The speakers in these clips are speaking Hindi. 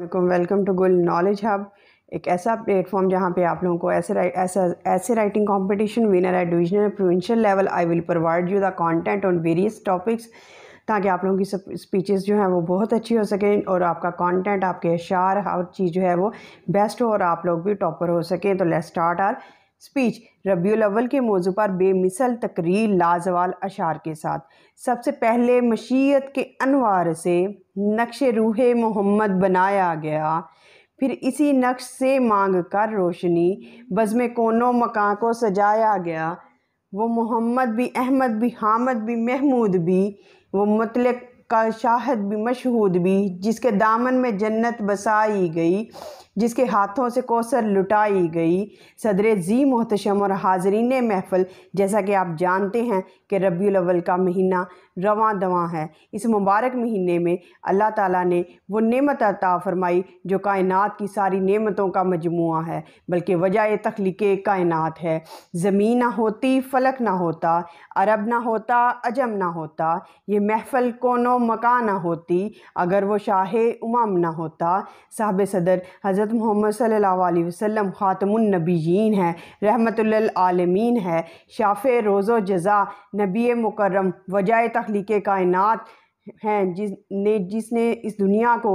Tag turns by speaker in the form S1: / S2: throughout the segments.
S1: welcome to Gul knowledge hub एक ऐसा प्लेटफॉर्म जहाँ पे आप लोगों को ऐसे ऐसा ऐसे writing competition winner at divisional provincial level I will provide you the content on various topics ताकि आप लोगों की स्पीचेस जो हैं वो बहुत अच्छी हो सकें और आपका कंटेंट आपके अशार हर चीज़ जो है वो बेस्ट हो और आप लोग भी टॉपर हो सकें तो लेट स्टार्ट आर स्पीच रबील अव्वल के मौजू पर बेमिसल तकरीर लाजवाल अशार के साथ सबसे पहले मशीत के अनवार से नक्श रूह मोहम्मद बनाया गया फिर इसी नक्श से मांग कर रोशनी बज़म कोनों मकान को सजाया गया वो मोहम्मद भी अहमद भी हामद भी महमूद भी वो मतल का शाहद भी मशहूद भी जिसके दामन में जन्नत बसाई गई जिसके हाथों से कौसर लुटाई गई सदर जी मोहतम और हाजरीन महफल जैसा कि आप जानते हैं कि रबील का महीना रवा दवा है इस मुबारक महीने में अल्लाह ताला ने वो नेमत अता फरमाई जो कायनात की सारी नेमतों का मजमू है बल्कि वजह तख्लीक कायनात है ज़मीन ना होती फलक ना होता अरब ना होता अजम ना होता ये महफल कोनो मका ना होती अगर वो शाह उमाम ना होता साहब सदर हजर हज़रत मोहम्मद सल्लल्लाहु अलैहि वसल्लम ख़ातमुलनबीन है आलमीन है शाफ़ रोज़ो जज़ा नबी मुकर्रम वजाय तख्लीक कायनत हैं जिसने जिसने इस दुनिया को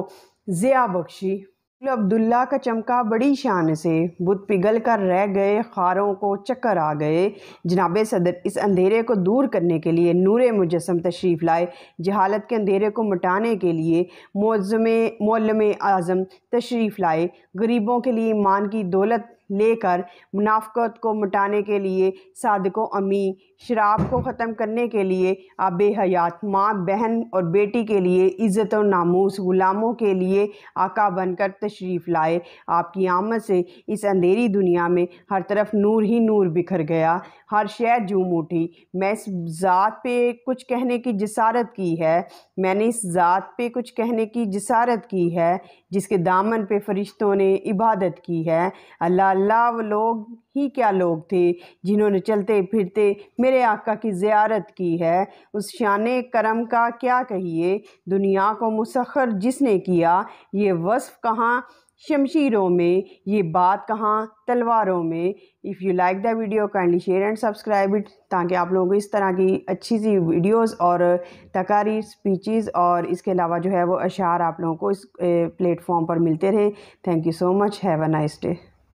S1: ज़िया बख्शी अब्दुल्ला का चमका बड़ी शान से बुत पिघल कर रह गए खारों को चक्कर आ गए जनाब सदर इस अंधेरे को दूर करने के लिए नूर मुजस्म तशरीफ़ लाए जहालत के अंधेरे को मटाने के लिए मौजम मौलम आज़म तशरीफ़ लाए गरीबों के लिए ईमान की दौलत लेकर मुनाफ़त को मिटाने के लिए सादको अमी शराब को ख़त्म करने के लिए आब हयात माँ बहन और बेटी के लिए इज़्ज़त और नामोस ग़ुलामों के लिए आका बनकर तशरीफ़ लाए आपकी आमद से इस अंधेरी दुनिया में हर तरफ नूर ही नूर बिखर गया हर शहर जूम उठी मैं इस ज़ात पे कुछ कहने की जसारत की है मैंने इस ज़ात पे कुछ कहने की जसारत की है जिसके दामन पे फरिश्तों ने इबादत की है अल्लाह अल्लाह वो लोग ही क्या लोग थे जिन्होंने चलते फिरते मेरे आका की ज़्यारत की है उस शान करम का क्या कहिए दुनिया को मुसखर जिसने किया ये वस्फ़ कहाँ शमशीरों में ये बात कहाँ तलवारों में if you like the video kindly share and subscribe it ताकि आप लोगों को इस तरह की अच्छी सी वीडियोस और तकारी स्पीचेस और इसके अलावा जो है वो अशार आप लोगों को इस प्लेटफॉर्म पर मिलते रहें thank you so much have a nice day